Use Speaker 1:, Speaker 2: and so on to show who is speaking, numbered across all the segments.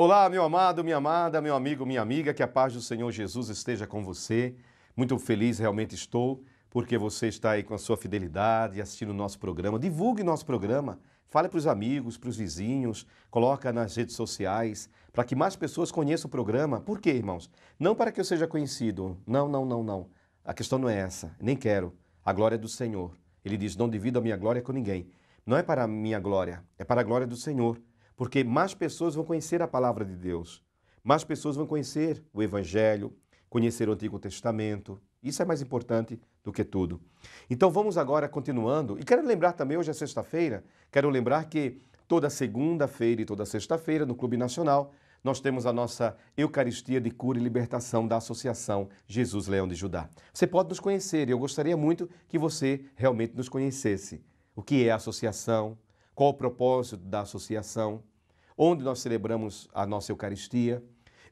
Speaker 1: Olá, meu amado, minha amada, meu amigo, minha amiga, que a paz do Senhor Jesus esteja com você. Muito feliz realmente estou porque você está aí com a sua fidelidade assistindo o nosso programa. Divulgue nosso programa, fale para os amigos, para os vizinhos, coloca nas redes sociais para que mais pessoas conheçam o programa. Por quê, irmãos? Não para que eu seja conhecido. Não, não, não, não. A questão não é essa, nem quero. A glória é do Senhor. Ele diz: "Não divido a minha glória com ninguém". Não é para a minha glória, é para a glória do Senhor porque mais pessoas vão conhecer a palavra de Deus, mais pessoas vão conhecer o Evangelho, conhecer o Antigo Testamento. Isso é mais importante do que tudo. Então vamos agora continuando. E quero lembrar também, hoje é sexta-feira, quero lembrar que toda segunda-feira e toda sexta-feira no Clube Nacional nós temos a nossa Eucaristia de Cura e Libertação da Associação Jesus Leão de Judá. Você pode nos conhecer e eu gostaria muito que você realmente nos conhecesse. O que é a associação? Qual o propósito da associação? onde nós celebramos a nossa Eucaristia.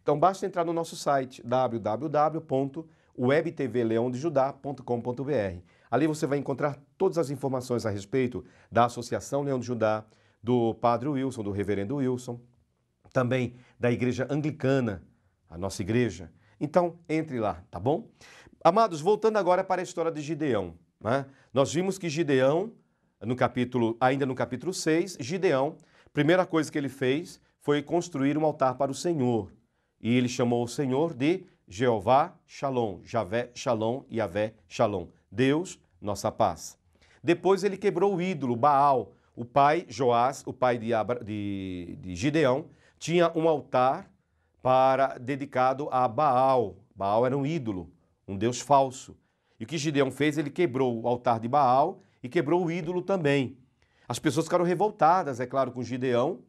Speaker 1: Então basta entrar no nosso site www.webtvleondejudá.com.br. Ali você vai encontrar todas as informações a respeito da Associação Leão de Judá, do Padre Wilson, do Reverendo Wilson, também da Igreja Anglicana, a nossa igreja. Então, entre lá, tá bom? Amados, voltando agora para a história de Gideão. Né? Nós vimos que Gideão, no capítulo, ainda no capítulo 6, Gideão primeira coisa que ele fez foi construir um altar para o Senhor. E ele chamou o Senhor de Jeová Shalom, Javé Shalom, e Avé Shalom, Deus, nossa paz. Depois ele quebrou o ídolo, Baal. O pai Joás, o pai de, Abra, de, de Gideão, tinha um altar para dedicado a Baal. Baal era um ídolo, um deus falso. E o que Gideão fez? Ele quebrou o altar de Baal e quebrou o ídolo também. As pessoas ficaram revoltadas, é claro, com Gideão.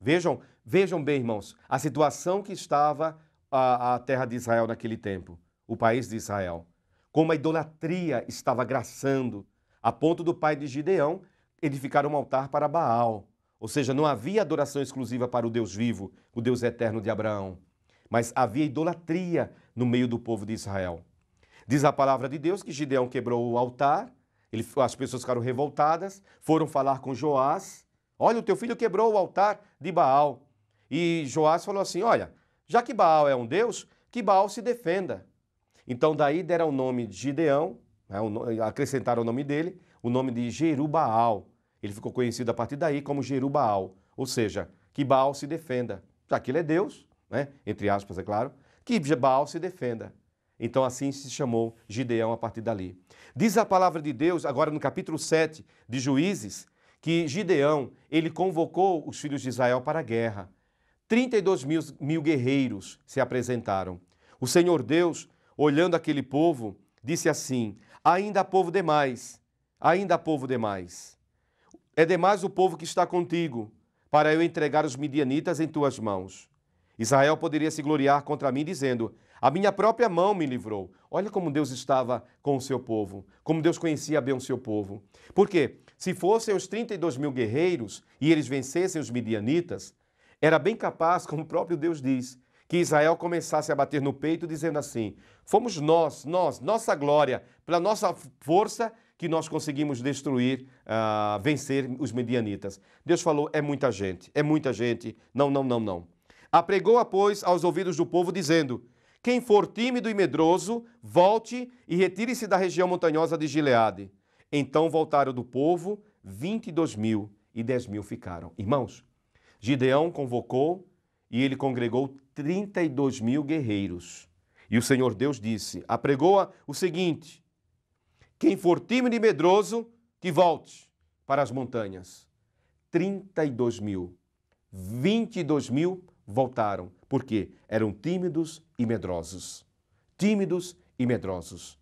Speaker 1: Vejam, vejam bem, irmãos, a situação que estava a, a terra de Israel naquele tempo, o país de Israel. Como a idolatria estava graçando, a ponto do pai de Gideão edificar um altar para Baal. Ou seja, não havia adoração exclusiva para o Deus vivo, o Deus eterno de Abraão, mas havia idolatria no meio do povo de Israel. Diz a palavra de Deus que Gideão quebrou o altar ele, as pessoas ficaram revoltadas, foram falar com Joás. Olha, o teu filho quebrou o altar de Baal. E Joás falou assim: Olha, já que Baal é um deus, que Baal se defenda. Então, daí deram o nome de Gideão, né, acrescentaram o nome dele, o nome de Jerubaal. Ele ficou conhecido a partir daí como Jerubaal, ou seja, que Baal se defenda. Já que ele é Deus, né, entre aspas, é claro, que Baal se defenda. Então assim se chamou Gideão a partir dali. Diz a palavra de Deus, agora no capítulo 7 de Juízes, que Gideão, ele convocou os filhos de Israel para a guerra. 32 mil, mil guerreiros se apresentaram. O Senhor Deus, olhando aquele povo, disse assim, ainda há povo demais, ainda há povo demais. É demais o povo que está contigo, para eu entregar os midianitas em tuas mãos. Israel poderia se gloriar contra mim, dizendo, a minha própria mão me livrou. Olha como Deus estava com o seu povo, como Deus conhecia bem o seu povo. Porque se fossem os 32 mil guerreiros e eles vencessem os midianitas, era bem capaz, como o próprio Deus diz, que Israel começasse a bater no peito, dizendo assim: Fomos nós, nós, nossa glória, pela nossa força que nós conseguimos destruir, uh, vencer os medianitas. Deus falou: É muita gente, é muita gente. Não, não, não, não. Apregou, pois, aos ouvidos do povo, dizendo: quem for tímido e medroso, volte e retire-se da região montanhosa de Gileade. Então voltaram do povo vinte e dois mil, e dez mil ficaram. Irmãos, Gideão convocou e ele congregou trinta e dois mil guerreiros. E o Senhor Deus disse, apregoa o seguinte, quem for tímido e medroso, que volte para as montanhas. Trinta e dois mil, vinte e dois mil voltaram, porque eram tímidos e medrosos. Tímidos e medrosos.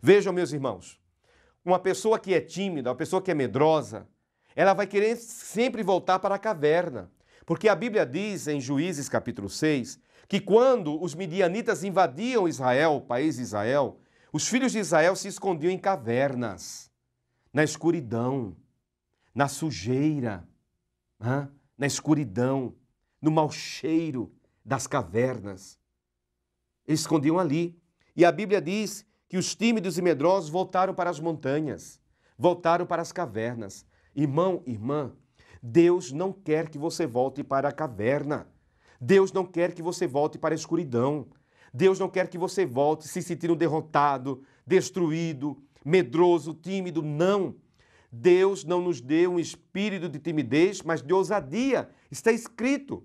Speaker 1: Vejam, meus irmãos, uma pessoa que é tímida, uma pessoa que é medrosa, ela vai querer sempre voltar para a caverna. Porque a Bíblia diz em Juízes capítulo 6 que quando os midianitas invadiam Israel, o país de Israel, os filhos de Israel se escondiam em cavernas, na escuridão, na sujeira, na escuridão no mau cheiro das cavernas. Eles escondiam ali. E a Bíblia diz que os tímidos e medrosos voltaram para as montanhas, voltaram para as cavernas. Irmão, irmã, Deus não quer que você volte para a caverna. Deus não quer que você volte para a escuridão. Deus não quer que você volte se sentindo derrotado, destruído, medroso, tímido. Não. Deus não nos deu um espírito de timidez, mas de ousadia. Está escrito.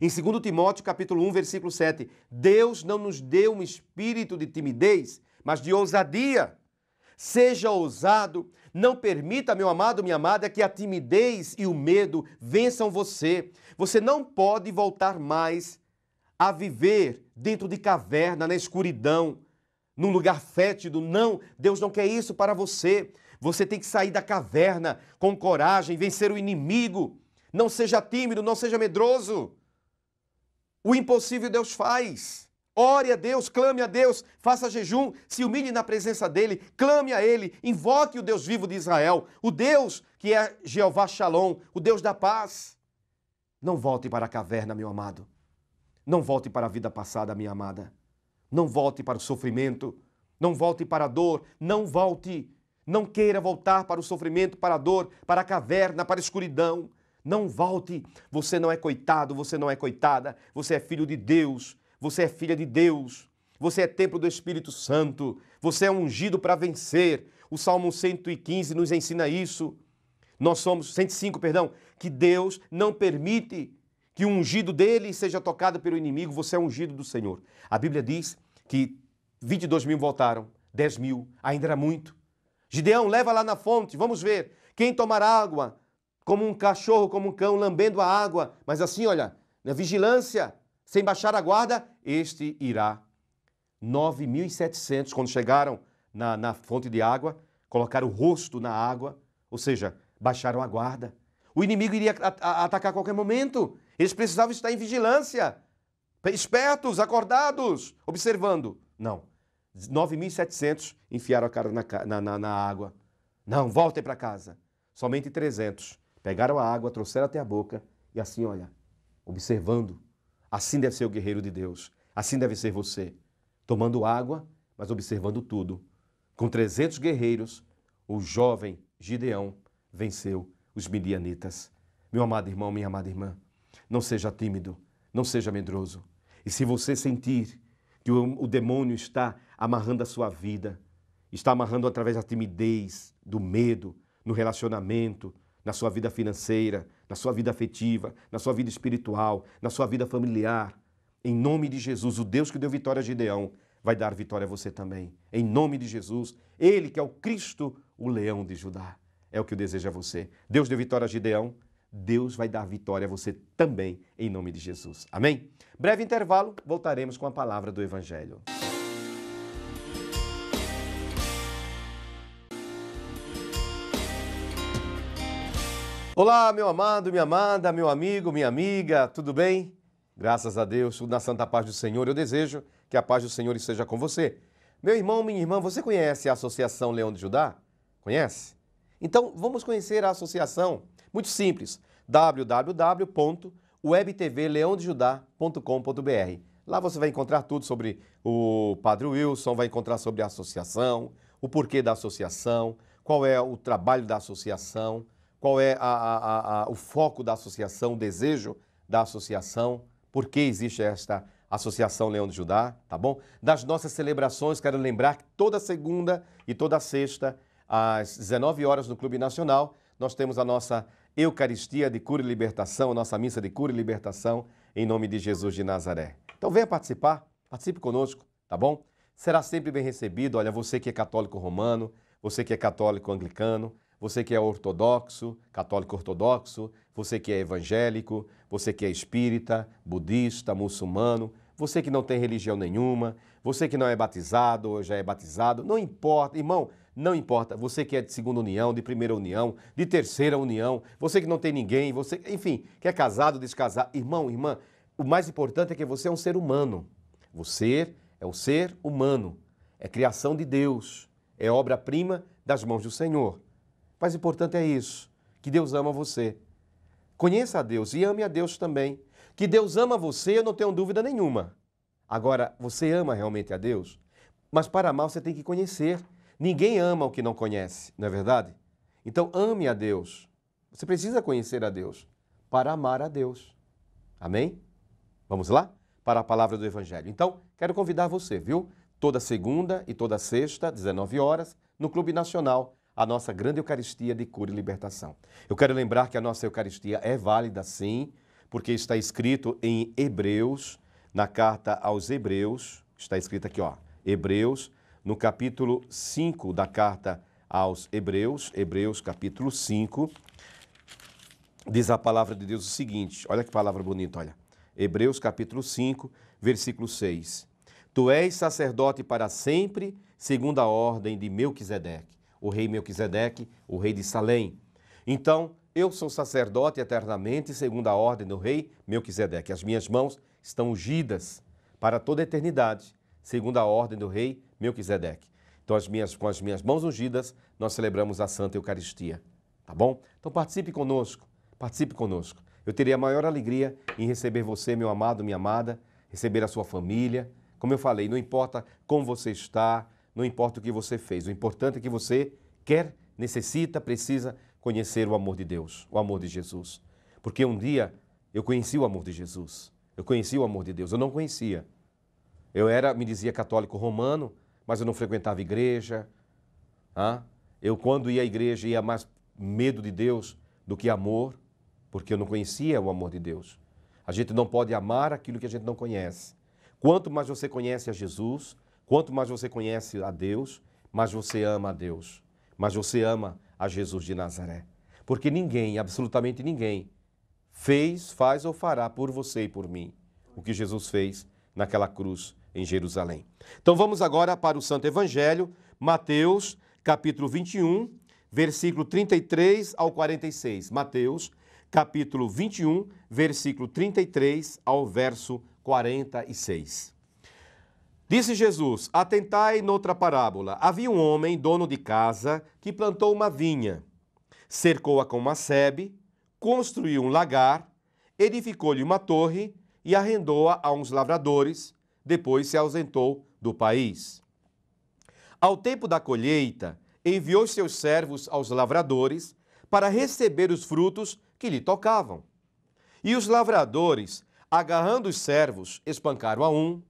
Speaker 1: Em 2 Timóteo capítulo 1, versículo 7, Deus não nos deu um espírito de timidez, mas de ousadia. Seja ousado, não permita, meu amado, minha amada, que a timidez e o medo vençam você. Você não pode voltar mais a viver dentro de caverna, na escuridão, num lugar fétido. Não, Deus não quer isso para você. Você tem que sair da caverna com coragem, vencer o inimigo. Não seja tímido, não seja medroso. O impossível Deus faz. Ore a Deus, clame a Deus, faça jejum, se humilhe na presença dele, clame a ele, invoque o Deus vivo de Israel, o Deus que é Jeová Shalom, o Deus da paz. Não volte para a caverna, meu amado. Não volte para a vida passada, minha amada. Não volte para o sofrimento. Não volte para a dor. Não volte não queira voltar para o sofrimento, para a dor, para a caverna, para a escuridão. Não volte. Você não é coitado, você não é coitada. Você é filho de Deus, você é filha de Deus. Você é templo do Espírito Santo. Você é ungido para vencer. O Salmo 115 nos ensina isso. Nós somos 105, perdão, que Deus não permite que o ungido dele seja tocado pelo inimigo. Você é ungido do Senhor. A Bíblia diz que 22 mil voltaram, 10 mil ainda era muito. Gideão, leva lá na fonte, vamos ver. Quem tomar água, como um cachorro, como um cão, lambendo a água, mas assim, olha, na vigilância, sem baixar a guarda, este irá. 9.700, quando chegaram na, na fonte de água, colocaram o rosto na água, ou seja, baixaram a guarda. O inimigo iria atacar a qualquer momento. Eles precisavam estar em vigilância, espertos, acordados, observando. Não, 9.700 enfiaram a cara na, na, na água. Não, voltem para casa. Somente 300 pegaram a água, trouxeram até a boca e assim, olha, observando. Assim deve ser o guerreiro de Deus. Assim deve ser você. Tomando água, mas observando tudo. Com 300 guerreiros, o jovem Gideão venceu os midianitas. Meu amado irmão, minha amada irmã, não seja tímido, não seja medroso. E se você sentir que o, o demônio está amarrando a sua vida, está amarrando através da timidez, do medo, no relacionamento, na sua vida financeira, na sua vida afetiva, na sua vida espiritual, na sua vida familiar. Em nome de Jesus, o Deus que deu vitória a Gideão vai dar vitória a você também. Em nome de Jesus, ele que é o Cristo, o leão de Judá. É o que eu desejo a você. Deus deu vitória a Gideão, Deus vai dar vitória a você também, em nome de Jesus. Amém? Breve intervalo, voltaremos com a palavra do Evangelho. Olá, meu amado, minha amada, meu amigo, minha amiga, tudo bem? Graças a Deus, tudo na santa paz do Senhor. Eu desejo que a paz do Senhor esteja com você. Meu irmão, minha irmã, você conhece a Associação Leão de Judá? Conhece? Então, vamos conhecer a associação muito simples, www.webtvleondejudá.com.br. Lá você vai encontrar tudo sobre o Padre Wilson, vai encontrar sobre a associação, o porquê da associação, qual é o trabalho da associação, qual é a, a, a, o foco da associação, o desejo da associação, por que existe esta Associação Leão de Judá, tá bom? Das nossas celebrações, quero lembrar que toda segunda e toda sexta, às 19 horas no Clube Nacional, nós temos a nossa Eucaristia de Cura e Libertação, nossa missa de cura e libertação, em nome de Jesus de Nazaré. Então venha participar, participe conosco, tá bom? Será sempre bem recebido. Olha, você que é católico romano, você que é católico anglicano, você que é ortodoxo, católico ortodoxo, você que é evangélico, você que é espírita, budista, muçulmano, você que não tem religião nenhuma, você que não é batizado ou já é batizado, não importa, irmão, não importa, você que é de segunda união, de primeira união, de terceira união, você que não tem ninguém, você, enfim, que é casado, descasado, irmão, irmã, o mais importante é que você é um ser humano. Você é um ser humano. É criação de Deus. É obra-prima das mãos do Senhor. O mais importante é isso, que Deus ama você. Conheça a Deus e ame a Deus também. Que Deus ama você, eu não tenho dúvida nenhuma. Agora, você ama realmente a Deus? Mas para amar você tem que conhecer Ninguém ama o que não conhece, não é verdade? Então ame a Deus. Você precisa conhecer a Deus para amar a Deus. Amém? Vamos lá para a palavra do Evangelho. Então, quero convidar você, viu? Toda segunda e toda sexta, 19 horas, no Clube Nacional, a nossa grande Eucaristia de cura e libertação. Eu quero lembrar que a nossa Eucaristia é válida sim, porque está escrito em Hebreus, na carta aos Hebreus, está escrito aqui, ó, Hebreus, no capítulo 5 da carta aos Hebreus, Hebreus capítulo 5, diz a palavra de Deus o seguinte: olha que palavra bonita, olha. Hebreus capítulo 5, versículo 6. Tu és sacerdote para sempre, segundo a ordem de Melquisedeque, o rei Melquisedeque, o rei de Salém. Então, eu sou sacerdote eternamente, segundo a ordem do rei Melquisedeque. As minhas mãos estão ungidas para toda a eternidade segundo a ordem do rei Melquisedeque. Então, as minhas, com as minhas mãos ungidas, nós celebramos a Santa Eucaristia. Tá bom? Então, participe conosco. Participe conosco. Eu teria a maior alegria em receber você, meu amado, minha amada, receber a sua família. Como eu falei, não importa como você está, não importa o que você fez. O importante é que você quer, necessita, precisa conhecer o amor de Deus, o amor de Jesus. Porque um dia eu conheci o amor de Jesus. Eu conheci o amor de Deus. Eu não conhecia. Eu era, me dizia católico romano, mas eu não frequentava igreja. Ah? Eu, quando ia à igreja, ia mais medo de Deus do que amor, porque eu não conhecia o amor de Deus. A gente não pode amar aquilo que a gente não conhece. Quanto mais você conhece a Jesus, quanto mais você conhece a Deus, mais você ama a Deus, mais você ama a Jesus de Nazaré. Porque ninguém, absolutamente ninguém, fez, faz ou fará por você e por mim o que Jesus fez naquela cruz em Jerusalém. Então vamos agora para o Santo Evangelho, Mateus, capítulo 21, versículo 33 ao 46. Mateus, capítulo 21, versículo 33 ao verso 46. Disse Jesus: Atentai noutra parábola. Havia um homem, dono de casa, que plantou uma vinha, cercou-a com uma sebe, construiu um lagar, edificou-lhe uma torre e arrendou-a a uns lavradores, depois se ausentou do país. Ao tempo da colheita, enviou seus servos aos lavradores para receber os frutos que lhe tocavam. E os lavradores, agarrando os servos, espancaram a um,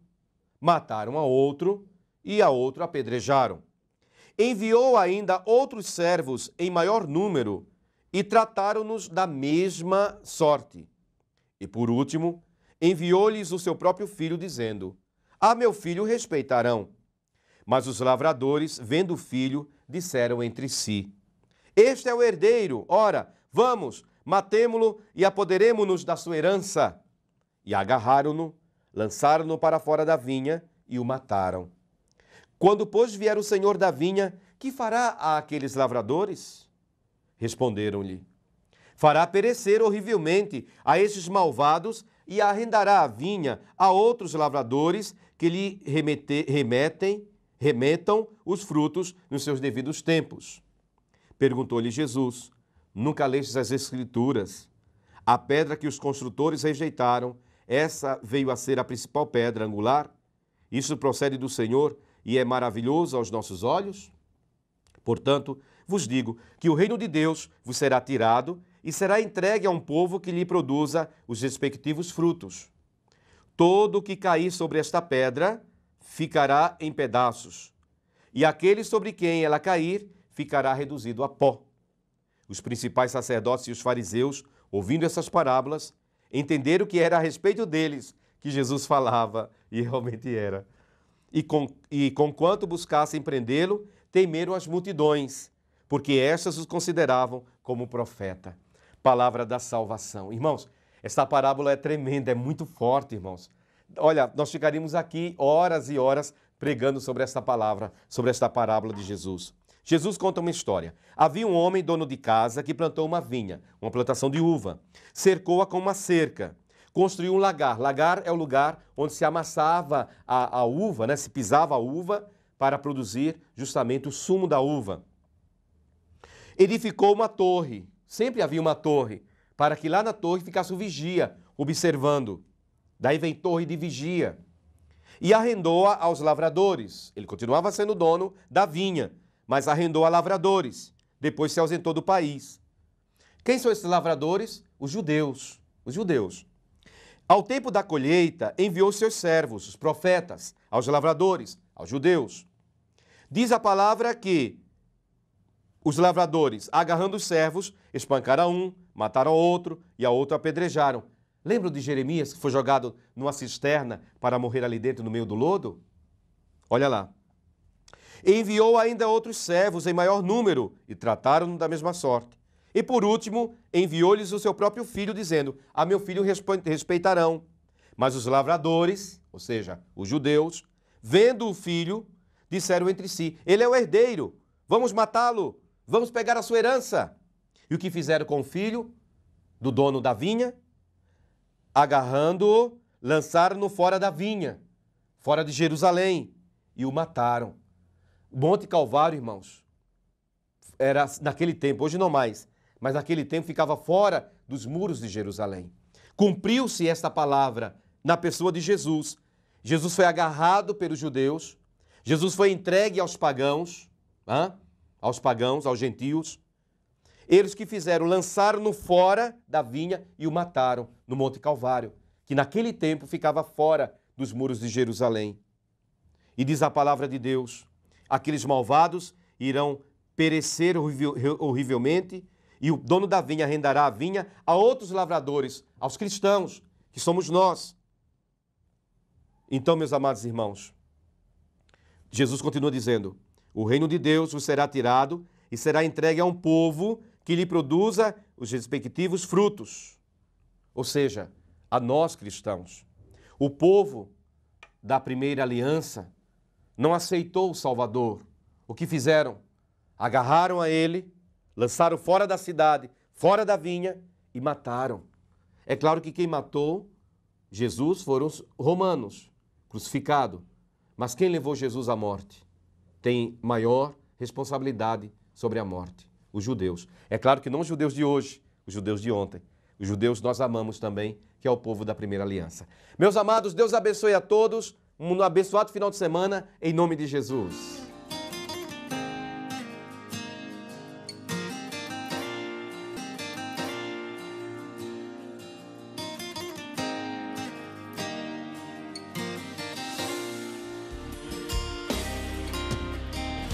Speaker 1: mataram a outro e a outro apedrejaram. Enviou ainda outros servos em maior número e trataram-nos da mesma sorte. E por último, enviou-lhes o seu próprio filho, dizendo: A meu filho respeitarão. Mas os lavradores, vendo o filho, disseram entre si: Este é o herdeiro, ora, vamos, matemo-lo e apoderemo-nos da sua herança. E agarraram-no, lançaram-no para fora da vinha e o mataram. Quando, pois, vier o senhor da vinha, que fará a aqueles lavradores? Responderam-lhe: Fará perecer horrivelmente a esses malvados e arrendará a vinha a outros lavradores que lhe remete, remetem, remetam os frutos nos seus devidos tempos. Perguntou-lhe Jesus: Nunca lestes as Escrituras? A pedra que os construtores rejeitaram, essa veio a ser a principal pedra angular? Isso procede do Senhor e é maravilhoso aos nossos olhos? Portanto, vos digo que o reino de Deus vos será tirado e será entregue a um povo que lhe produza os respectivos frutos. Todo o que cair sobre esta pedra ficará em pedaços, e aquele sobre quem ela cair ficará reduzido a pó. Os principais sacerdotes e os fariseus, ouvindo essas parábolas, entenderam que era a respeito deles que Jesus falava, e realmente era. E com, e com quanto buscassem prendê-lo, temeram as multidões, porque estas os consideravam como profeta palavra da salvação. Irmãos, Esta parábola é tremenda, é muito forte, irmãos. Olha, nós ficaríamos aqui horas e horas pregando sobre esta palavra, sobre esta parábola de Jesus. Jesus conta uma história. Havia um homem, dono de casa, que plantou uma vinha, uma plantação de uva. Cercou-a com uma cerca. Construiu um lagar. Lagar é o lugar onde se amassava a, a uva, né? se pisava a uva para produzir justamente o sumo da uva. Edificou uma torre sempre havia uma torre, para que lá na torre ficasse o vigia, observando. Daí vem torre de vigia. E arrendou-a aos lavradores. Ele continuava sendo dono da vinha, mas arrendou a lavradores. Depois se ausentou do país. Quem são esses lavradores? Os judeus. Os judeus. Ao tempo da colheita, enviou seus servos, os profetas, aos lavradores, aos judeus. Diz a palavra que os lavradores, agarrando os servos, espancaram um, mataram outro e a outro apedrejaram. Lembram de Jeremias, que foi jogado numa cisterna para morrer ali dentro no meio do lodo? Olha lá. E enviou ainda outros servos em maior número e trataram-no da mesma sorte. E por último, enviou-lhes o seu próprio filho, dizendo: A meu filho respeitarão. Mas os lavradores, ou seja, os judeus, vendo o filho, disseram entre si: Ele é o herdeiro, vamos matá-lo Vamos pegar a sua herança. E o que fizeram com o filho do dono da vinha? Agarrando-o, lançaram-no fora da vinha, fora de Jerusalém, e o mataram. O Monte Calvário, irmãos, era naquele tempo, hoje não mais, mas naquele tempo ficava fora dos muros de Jerusalém. Cumpriu-se esta palavra na pessoa de Jesus. Jesus foi agarrado pelos judeus, Jesus foi entregue aos pagãos, hein? aos pagãos, aos gentios. Eles que fizeram, lançaram-no fora da vinha e o mataram no Monte Calvário, que naquele tempo ficava fora dos muros de Jerusalém. E diz a palavra de Deus: aqueles malvados irão perecer horrivelmente, e o dono da vinha arrendará a vinha a outros lavradores, aos cristãos, que somos nós. Então, meus amados irmãos, Jesus continua dizendo: o reino de Deus vos será tirado e será entregue a um povo que lhe produza os respectivos frutos. Ou seja, a nós cristãos. O povo da primeira aliança não aceitou o Salvador. O que fizeram? Agarraram a ele, lançaram fora da cidade, fora da vinha e mataram. É claro que quem matou Jesus foram os romanos, crucificado. Mas quem levou Jesus à morte? tem maior responsabilidade sobre a morte, os judeus. É claro que não os judeus de hoje, os judeus de ontem. Os judeus nós amamos também, que é o povo da primeira aliança. Meus amados, Deus abençoe a todos. Um abençoado final de semana, em nome de Jesus.